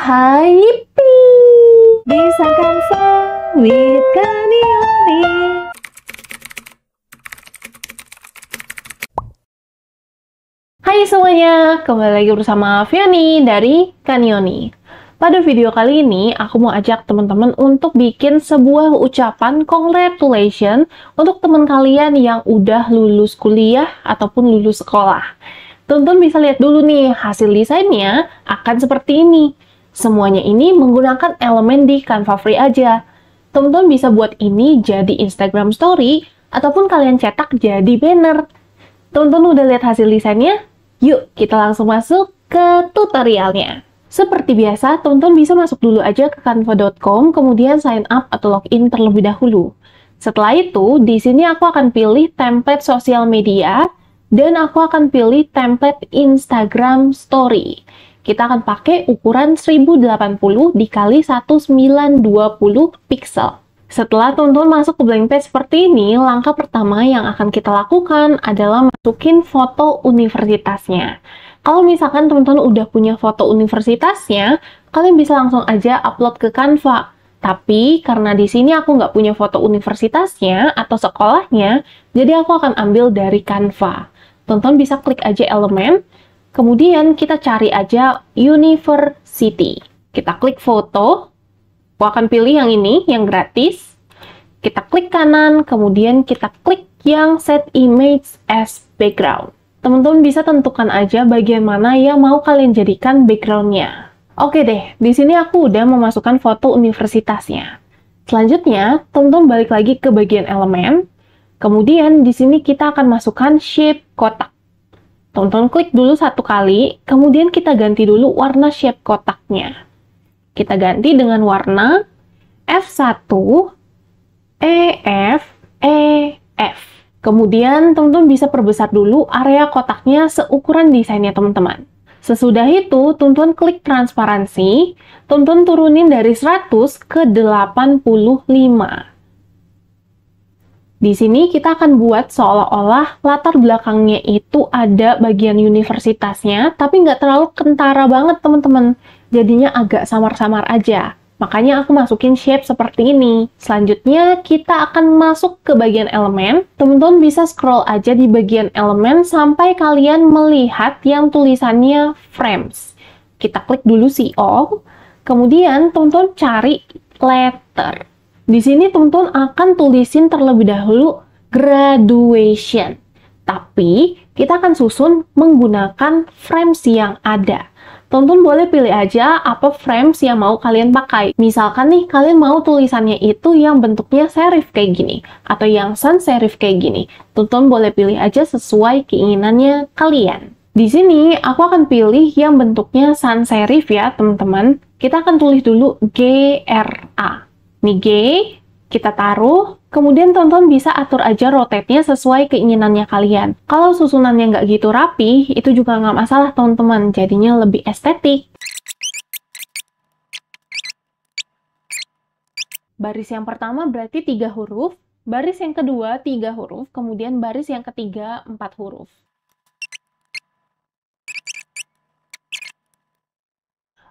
hai Bisa kan sawit kanioni Hai semuanya, kembali lagi bersama Vioni dari Kanioni. Pada video kali ini, aku mau ajak teman-teman untuk bikin sebuah ucapan congratulation untuk teman kalian yang udah lulus kuliah ataupun lulus sekolah. Tonton bisa lihat dulu nih, hasil desainnya akan seperti ini. Semuanya ini menggunakan elemen di Canva Free aja. Teman-teman bisa buat ini jadi Instagram Story, ataupun kalian cetak jadi banner. Teman-teman udah lihat hasil desainnya? Yuk, kita langsung masuk ke tutorialnya. Seperti biasa, teman-teman bisa masuk dulu aja ke canva.com, kemudian sign up atau login terlebih dahulu. Setelah itu, di sini aku akan pilih template sosial media, dan aku akan pilih template Instagram Story. Kita akan pakai ukuran 1080 dikali 1920 pixel. Setelah teman-teman masuk ke blank page seperti ini, langkah pertama yang akan kita lakukan adalah masukin foto universitasnya. Kalau misalkan teman-teman udah punya foto universitasnya, kalian bisa langsung aja upload ke Canva. Tapi karena di sini aku nggak punya foto universitasnya atau sekolahnya, jadi aku akan ambil dari Canva. Tonton bisa klik aja elemen, Kemudian kita cari aja university. Kita klik foto. Aku akan pilih yang ini, yang gratis. Kita klik kanan, kemudian kita klik yang set image as background. Teman-teman bisa tentukan aja bagian mana yang mau kalian jadikan backgroundnya. Oke deh, di sini aku udah memasukkan foto universitasnya. Selanjutnya, teman-teman balik lagi ke bagian elemen. Kemudian di sini kita akan masukkan shape kotak. Tonton klik dulu satu kali, kemudian kita ganti dulu warna shape kotaknya. Kita ganti dengan warna F1, EF, EF. Kemudian teman-teman bisa perbesar dulu area kotaknya seukuran desainnya teman-teman. Sesudah itu, tuntun klik transparansi, tuntun turunin dari 100 ke 85. Di sini kita akan buat seolah-olah latar belakangnya itu ada bagian universitasnya, tapi nggak terlalu kentara banget teman-teman. Jadinya agak samar-samar aja. Makanya aku masukin shape seperti ini. Selanjutnya kita akan masuk ke bagian elemen. Teman-teman bisa scroll aja di bagian elemen sampai kalian melihat yang tulisannya frames. Kita klik dulu si off. Kemudian teman-teman cari letter. Di sini Tuntun akan tulisin terlebih dahulu graduation. Tapi kita akan susun menggunakan frames yang ada. Tuntun boleh pilih aja apa frames yang mau kalian pakai. Misalkan nih, kalian mau tulisannya itu yang bentuknya serif kayak gini, atau yang sans serif kayak gini. Tuntun boleh pilih aja sesuai keinginannya kalian. Di sini, aku akan pilih yang bentuknya sans serif ya, teman-teman. Kita akan tulis dulu GRA. Nige, kita taruh, kemudian tonton bisa atur aja rotate-nya sesuai keinginannya kalian. Kalau susunannya nggak gitu rapi, itu juga nggak masalah teman-teman, jadinya lebih estetik. Baris yang pertama berarti tiga huruf, baris yang kedua tiga huruf, kemudian baris yang ketiga empat huruf.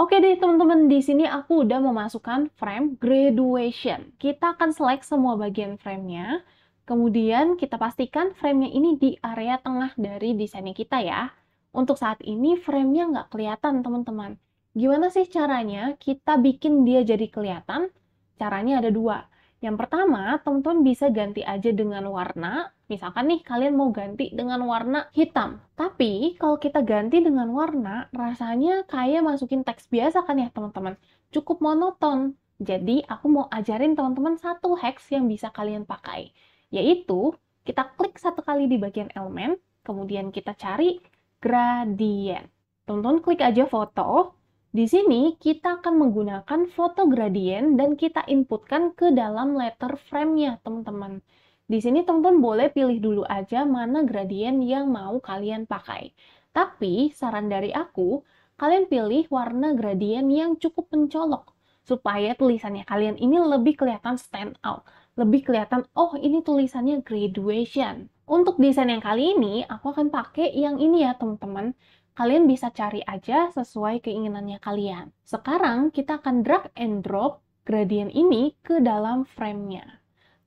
Oke deh teman-teman, di sini aku udah memasukkan frame graduation. Kita akan select semua bagian framenya, kemudian kita pastikan framenya ini di area tengah dari desainnya kita ya. Untuk saat ini framenya nggak kelihatan teman-teman. Gimana sih caranya kita bikin dia jadi kelihatan? Caranya ada dua. Yang pertama, teman-teman bisa ganti aja dengan warna Misalkan nih kalian mau ganti dengan warna hitam. Tapi kalau kita ganti dengan warna, rasanya kayak masukin teks biasa kan ya teman-teman. Cukup monoton. Jadi aku mau ajarin teman-teman satu hex yang bisa kalian pakai. Yaitu kita klik satu kali di bagian elemen, kemudian kita cari gradient. Tonton klik aja foto, di sini kita akan menggunakan foto gradient dan kita inputkan ke dalam letter frame-nya, teman-teman. Di sini teman-teman boleh pilih dulu aja mana gradien yang mau kalian pakai. Tapi saran dari aku, kalian pilih warna gradien yang cukup mencolok supaya tulisannya kalian ini lebih kelihatan stand out, lebih kelihatan oh ini tulisannya graduation. Untuk desain yang kali ini aku akan pakai yang ini ya teman-teman. Kalian bisa cari aja sesuai keinginannya kalian. Sekarang kita akan drag and drop gradien ini ke dalam framenya.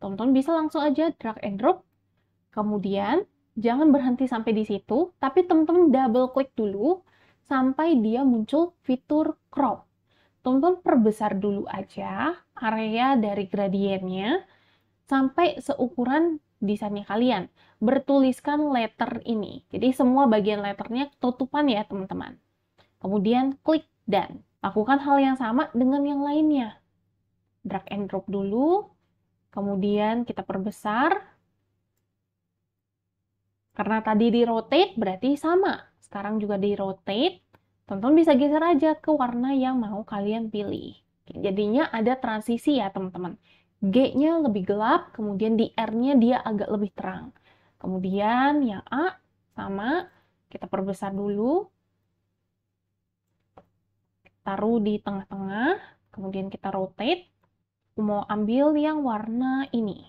Teman-teman bisa langsung aja drag and drop. Kemudian, jangan berhenti sampai di situ, tapi teman-teman double klik dulu sampai dia muncul fitur crop. Teman-teman perbesar dulu aja area dari gradiennya sampai seukuran desainnya kalian. Bertuliskan letter ini. Jadi semua bagian letternya ketutupan ya teman-teman. Kemudian klik dan. Lakukan hal yang sama dengan yang lainnya. Drag and drop dulu, Kemudian kita perbesar. Karena tadi di rotate berarti sama. Sekarang juga di rotate. Teman-teman bisa geser aja ke warna yang mau kalian pilih. Jadinya ada transisi ya teman-teman. G-nya lebih gelap, kemudian di R-nya dia agak lebih terang. Kemudian yang A sama, kita perbesar dulu. Taruh di tengah-tengah, kemudian kita rotate. Aku mau ambil yang warna ini.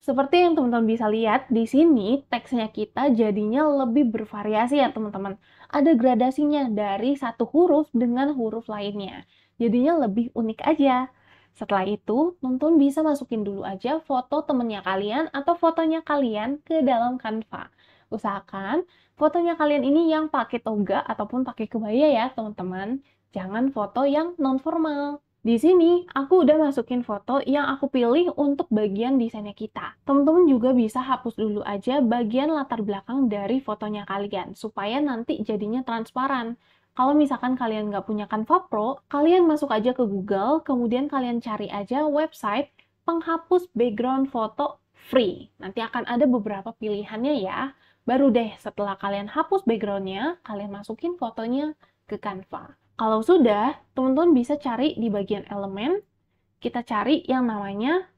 Seperti yang teman-teman bisa lihat, di sini teksnya kita jadinya lebih bervariasi ya teman-teman. Ada gradasinya dari satu huruf dengan huruf lainnya. Jadinya lebih unik aja. Setelah itu, teman-teman bisa masukin dulu aja foto temennya kalian atau fotonya kalian ke dalam Canva. Usahakan fotonya kalian ini yang pakai toga ataupun pakai kebaya ya, teman-teman. Jangan foto yang non formal. Di sini, aku udah masukin foto yang aku pilih untuk bagian desainnya kita. Teman-teman juga bisa hapus dulu aja bagian latar belakang dari fotonya kalian, supaya nanti jadinya transparan. Kalau misalkan kalian nggak punya Canva Pro, kalian masuk aja ke Google, kemudian kalian cari aja website penghapus background foto free. Nanti akan ada beberapa pilihannya ya. Baru deh setelah kalian hapus backgroundnya, kalian masukin fotonya ke Canva. Kalau sudah, teman-teman bisa cari di bagian elemen, kita cari yang namanya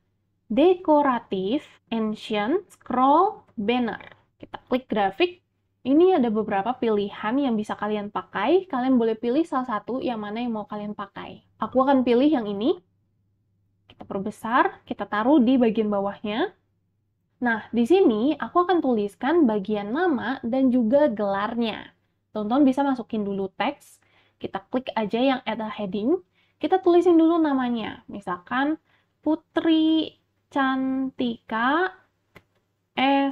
dekoratif ancient scroll banner. Kita klik grafik. Ini ada beberapa pilihan yang bisa kalian pakai. Kalian boleh pilih salah satu yang mana yang mau kalian pakai. Aku akan pilih yang ini. Kita perbesar, kita taruh di bagian bawahnya. Nah, di sini aku akan tuliskan bagian nama dan juga gelarnya. Tonton bisa masukin dulu teks, kita klik aja yang ada heading, kita tulisin dulu namanya. Misalkan Putri Cantika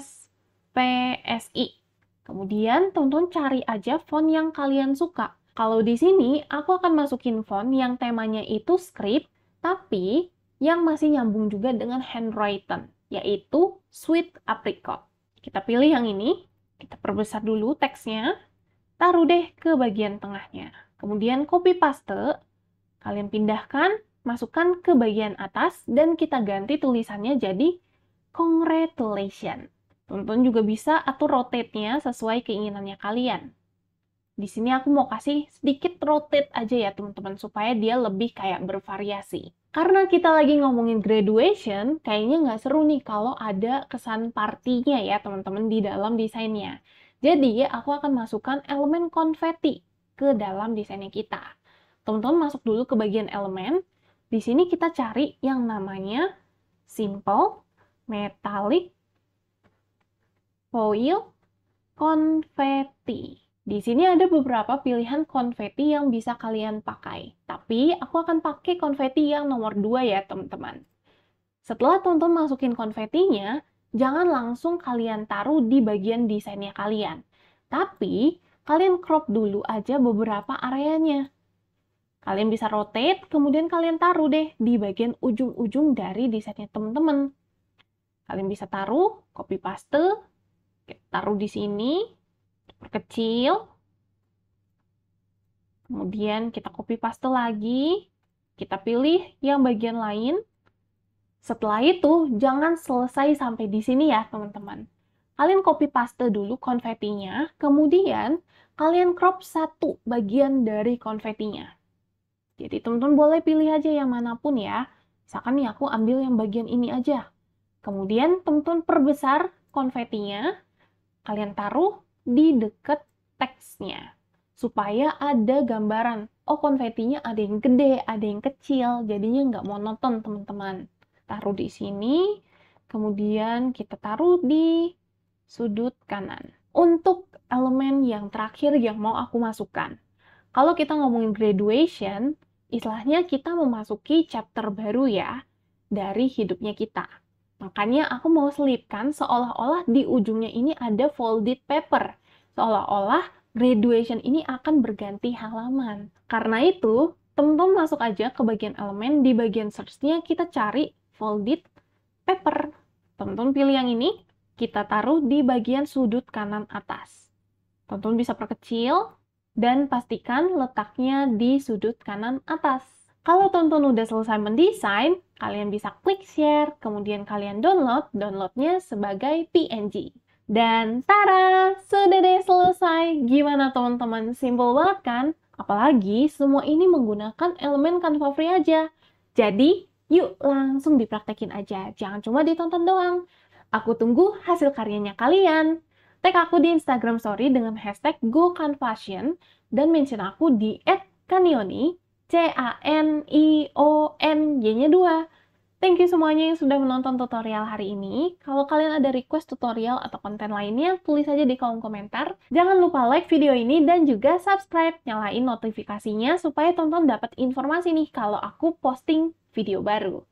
SPSI. Kemudian tonton cari aja font yang kalian suka. Kalau di sini aku akan masukin font yang temanya itu script, tapi yang masih nyambung juga dengan handwritten, yaitu sweet apricot. Kita pilih yang ini, kita perbesar dulu teksnya, taruh deh ke bagian tengahnya. Kemudian copy paste, kalian pindahkan, masukkan ke bagian atas, dan kita ganti tulisannya jadi congratulation. Tonton juga bisa atur rotate-nya sesuai keinginannya kalian. Di sini aku mau kasih sedikit rotate aja ya teman-teman, supaya dia lebih kayak bervariasi karena kita lagi ngomongin graduation, kayaknya nggak seru nih kalau ada kesan partinya ya teman-teman di dalam desainnya. Jadi aku akan masukkan elemen konfeti ke dalam desainnya kita. Teman-teman masuk dulu ke bagian elemen. Di sini kita cari yang namanya simple, metallic, foil, konfeti. Di sini ada beberapa pilihan konfeti yang bisa kalian pakai. Tapi aku akan pakai konfeti yang nomor 2 ya teman-teman. Setelah tonton masukin konfetinya, jangan langsung kalian taruh di bagian desainnya kalian. Tapi kalian crop dulu aja beberapa areanya. Kalian bisa rotate, kemudian kalian taruh deh di bagian ujung-ujung dari desainnya teman-teman. Kalian bisa taruh copy paste, taruh di sini, perkecil. Kemudian kita copy paste lagi, kita pilih yang bagian lain. Setelah itu, jangan selesai sampai di sini ya, teman-teman. Kalian copy paste dulu konfetinya, kemudian kalian crop satu bagian dari konfetinya. Jadi teman-teman boleh pilih aja yang manapun ya. Misalkan nih aku ambil yang bagian ini aja. Kemudian teman-teman perbesar konfetinya, kalian taruh di dekat teksnya supaya ada gambaran oh konfetinya ada yang gede ada yang kecil jadinya nggak monoton teman-teman taruh di sini kemudian kita taruh di sudut kanan untuk elemen yang terakhir yang mau aku masukkan kalau kita ngomongin graduation istilahnya kita memasuki chapter baru ya dari hidupnya kita Makanya aku mau selipkan seolah-olah di ujungnya ini ada folded paper. Seolah-olah graduation ini akan berganti halaman. Karena itu, teman-teman masuk aja ke bagian elemen, di bagian search-nya kita cari folded paper. Teman-teman pilih yang ini, kita taruh di bagian sudut kanan atas. Teman-teman bisa perkecil, dan pastikan letaknya di sudut kanan atas. Kalau tonton udah selesai mendesain, kalian bisa klik share, kemudian kalian download, downloadnya sebagai PNG. Dan tara, sudah deh selesai. Gimana teman-teman? Simple banget kan? Apalagi semua ini menggunakan elemen Canva Free aja. Jadi, yuk langsung dipraktekin aja. Jangan cuma ditonton doang. Aku tunggu hasil karyanya kalian. Tag aku di Instagram story dengan hashtag GoCanFashion dan mention aku di @kanioni C-A-N-I-O-N-Y-nya 2. Thank you semuanya yang sudah menonton tutorial hari ini. Kalau kalian ada request tutorial atau konten lainnya, tulis aja di kolom komentar. Jangan lupa like video ini dan juga subscribe, nyalain notifikasinya supaya tonton dapat informasi nih kalau aku posting video baru.